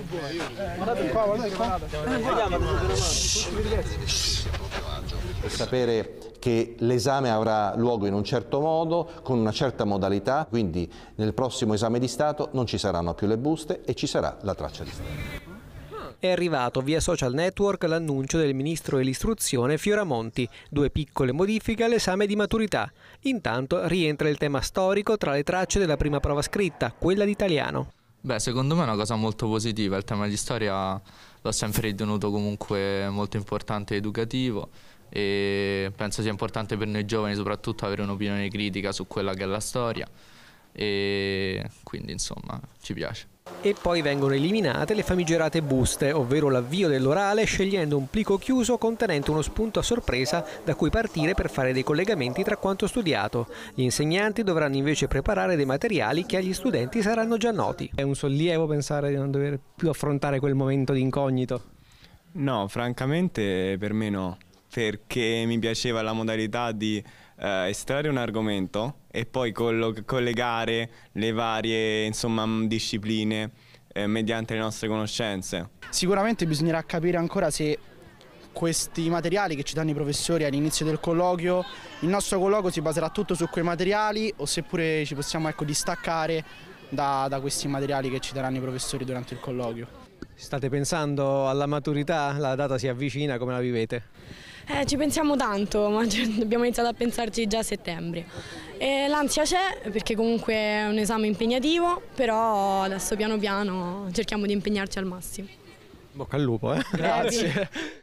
che vuoi? Eh, eh, guardate qua, guardate qua. Eh, sapere che l'esame avrà luogo in un certo modo, con una certa modalità, quindi nel prossimo esame di Stato non ci saranno più le buste e ci sarà la traccia di Stato è arrivato via social network l'annuncio del ministro dell'istruzione Fioramonti, due piccole modifiche all'esame di maturità. Intanto rientra il tema storico tra le tracce della prima prova scritta, quella di italiano. Beh, secondo me è una cosa molto positiva, il tema di storia l'ho sempre ritenuto comunque molto importante ed educativo e penso sia importante per noi giovani soprattutto avere un'opinione critica su quella che è la storia e quindi insomma ci piace. E poi vengono eliminate le famigerate buste, ovvero l'avvio dell'orale scegliendo un plico chiuso contenente uno spunto a sorpresa da cui partire per fare dei collegamenti tra quanto studiato. Gli insegnanti dovranno invece preparare dei materiali che agli studenti saranno già noti. È un sollievo pensare di non dover più affrontare quel momento di incognito? No, francamente per me no perché mi piaceva la modalità di eh, estrarre un argomento e poi collo- collegare le varie insomma, discipline eh, mediante le nostre conoscenze. Sicuramente bisognerà capire ancora se questi materiali che ci danno i professori all'inizio del colloquio, il nostro colloquio si baserà tutto su quei materiali o seppure ci possiamo ecco, distaccare da, da questi materiali che ci daranno i professori durante il colloquio. State pensando alla maturità? La data si avvicina, come la vivete? Eh, ci pensiamo tanto, ma abbiamo iniziato a pensarci già a settembre. l'ansia c'è perché comunque è un esame impegnativo, però adesso piano piano cerchiamo di impegnarci al massimo. Bocca al lupo, eh? Grazie. Eh,